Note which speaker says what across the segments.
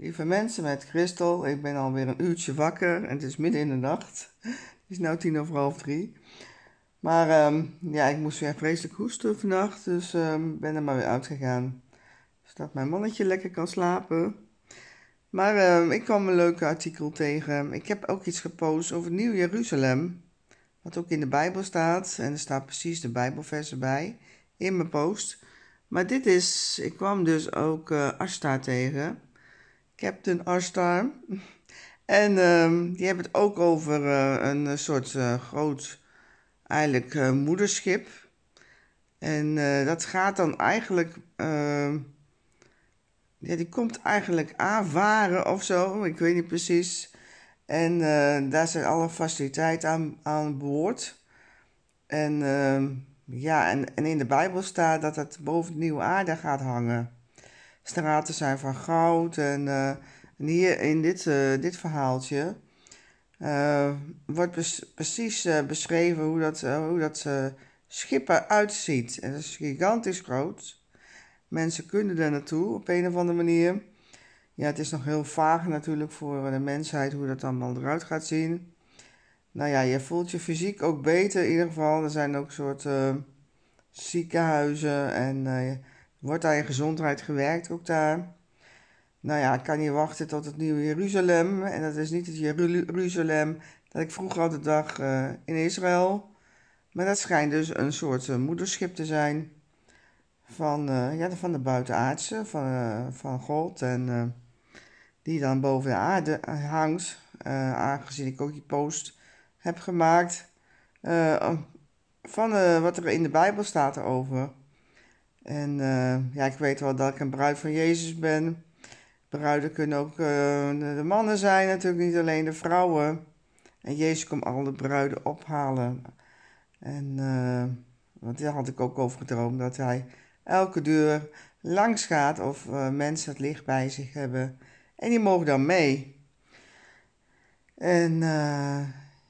Speaker 1: Lieve mensen met Christel, ik ben alweer een uurtje wakker en het is midden in de nacht. Het is nu tien over half drie. Maar ehm, ja, ik moest weer vreselijk hoesten vannacht, dus um, ben er maar weer uitgegaan. Zodat mijn mannetje lekker kan slapen. Maar ehm, ik kwam een leuk artikel tegen. Ik heb ook iets gepost over Nieuw Jeruzalem. Wat ook in de Bijbel staat. En er staat precies de Bijbelversen bij in mijn post. Maar dit is, ik kwam dus ook uh, tegen. Captain Arstar. En ehm, die hebben het ook over eh, een eh, soort eh, groot, eigenlijk, moederschip. En dat gaat dan eigenlijk, ehm, ja, die komt eigenlijk aanvaren of zo, ik weet niet precies. En daar zijn alle faciliteiten aan, aan boord. En ehm, ja, en, en in de Bijbel staat dat het boven de nieuwe aarde gaat hangen straten zijn van goud. En, eh, en hier in dit, eh, dit verhaaltje eh, wordt precies beschreven hoe dat, hoe dat schip eruit ziet. En dat is gigantisch groot. Mensen kunnen er naartoe op een of andere manier. Ja, het is nog heel vaag natuurlijk voor de mensheid hoe dat allemaal eruit gaat zien. Nou ja, je voelt je fysiek ook beter in ieder geval. Er zijn ook soort ziekenhuizen en Wordt aan in gezondheid gewerkt ook daar. Nou ja, ik kan niet wachten tot het nieuwe Jeruzalem. En dat is niet het Jeruzalem dat ik vroeger had de dag in Israël. Maar dat schijnt dus een soort eh, moederschip te zijn van, eh, ja, van de buitenaardse, van, eh, van God. En die dan boven de aarde hangt. aangezien ik ook die post heb gemaakt van wat er in de Bijbel staat erover. En eh, ja, ik weet wel dat ik een bruid van Jezus ben. Bruiden kunnen ook eh, de mannen zijn, natuurlijk niet alleen de vrouwen. En Jezus komt alle bruiden ophalen. En eh, want daar had ik ook over gedroomd, dat hij elke deur langs gaat of mensen het licht bij zich hebben. En die mogen dan mee. En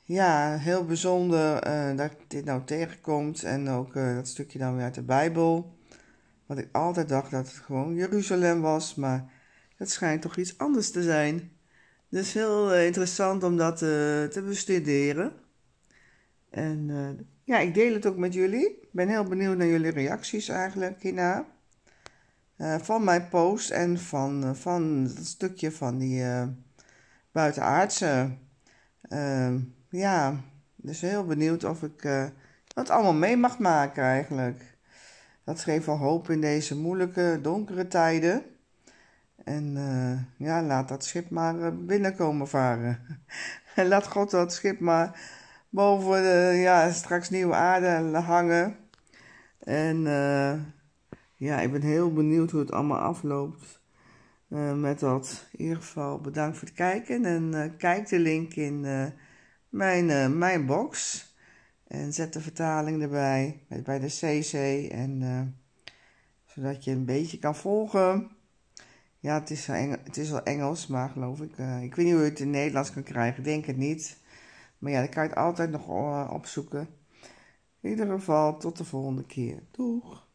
Speaker 1: ja, heel bijzonder dat dit nou tegenkomt. En ook dat stukje dan weer uit de Bijbel. Wat ik altijd dacht dat het gewoon Jeruzalem was, maar het schijnt toch iets anders te zijn. Dus heel eh, interessant om dat eh, te bestuderen. En eh, ja, ik deel het ook met jullie. Ik ben heel benieuwd naar jullie reacties eigenlijk hierna. van mijn post en van, van stukje van die buitenaardse. Ehm, ja, dus heel benieuwd of ik dat allemaal mee mag maken eigenlijk. Dat geeft wel hoop in deze moeilijke, donkere tijden. En eh, ja, laat dat schip maar eh, binnenkomen varen. en laat God dat schip maar boven de, ja, straks nieuwe aarde hangen. En eh, ja, ik ben heel benieuwd hoe het allemaal afloopt. met dat in ieder geval bedankt voor het kijken. En kijk de link in mijn, mijn box. En zet de vertaling erbij bij de CC. En, eh, zodat je een beetje kan volgen. Ja, het is, wel Engels, het is wel Engels maar geloof ik. Eh, ik weet niet hoe je het in Nederlands kan krijgen. Denk het niet. Maar ja, dan kan je het altijd nog eh, opzoeken. In ieder geval, tot de volgende keer. Doeg!